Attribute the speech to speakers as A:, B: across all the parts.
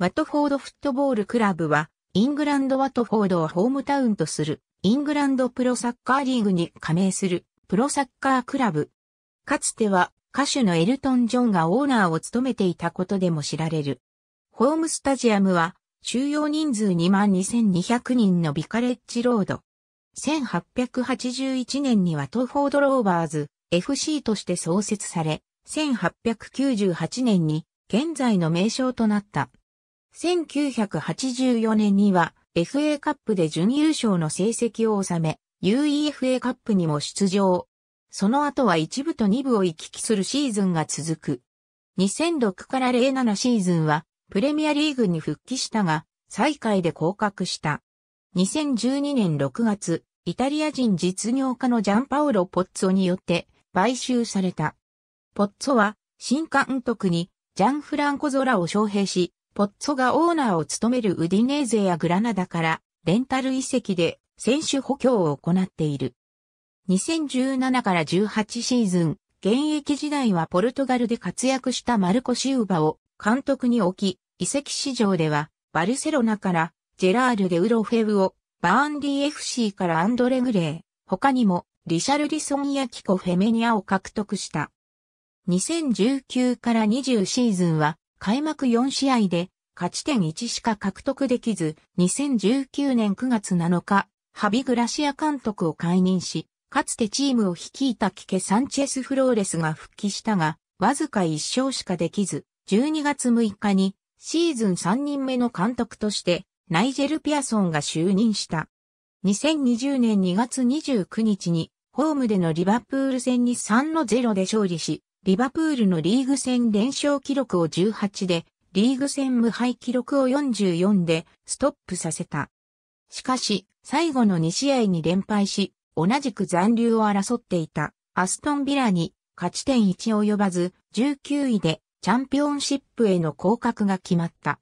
A: ワトフォードフットボールクラブは、イングランドワトフォードをホームタウンとする、イングランドプロサッカーリーグに加盟する、プロサッカークラブ。かつては、歌手のエルトン・ジョンがオーナーを務めていたことでも知られる。ホームスタジアムは、収容人数22,200人のビカレッジロード。1881年にはトフォードローバーズ FC として創設され、1898年に現在の名称となった。1984年には FA カップで準優勝の成績を収め、UEFA カップにも出場。その後は一部と二部を行き来するシーズンが続く。2006から07シーズンはプレミアリーグに復帰したが、最下位で降格した。2012年6月、イタリア人実業家のジャンパオロ・ポッツォによって買収された。ポッツォは新監督にジャンフランコ・ゾラを招聘し、ポッツォがオーナーを務めるウディネーゼやグラナダからレンタル遺跡で選手補強を行っている。2017から18シーズン、現役時代はポルトガルで活躍したマルコ・シウバを監督に置き、遺跡市場ではバルセロナからジェラール・デウロフェブを、バーンディ FC からアンドレ・グレー、他にもリシャルリソンやキコ・フェメニアを獲得した。2019から20シーズンは開幕4試合で勝ち点1しか獲得できず、2019年9月7日、ハビグラシア監督を解任し、かつてチームを率いたキケ・サンチェス・フローレスが復帰したが、わずか1勝しかできず、12月6日にシーズン3人目の監督としてナイジェル・ピアソンが就任した。2020年2月29日にホームでのリバプール戦に3の0で勝利し、リバプールのリーグ戦連勝記録を18で、リーグ戦無敗記録を44でストップさせた。しかし、最後の2試合に連敗し、同じく残留を争っていたアストンビラに勝ち点1及ばず19位でチャンピオンシップへの降格が決まった。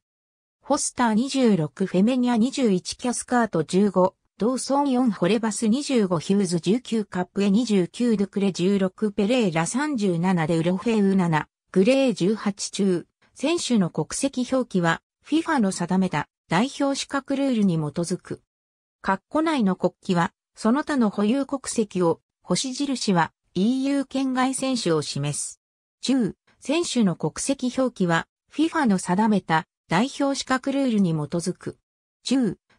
A: ホスター26フェメニア21キャスカート15ドーソン4ホレバス25ヒューズ19カップエ29ドクレ16ペレーラ37デウロフェウ7グレー18中選手の国籍表記は FIFA の定めた代表資格ルールに基づく。括弧内の国旗はその他の保有国籍を星印は EU 圏外選手を示す。中選手の国籍表記は FIFA の定めた代表資格ルールに基づく。中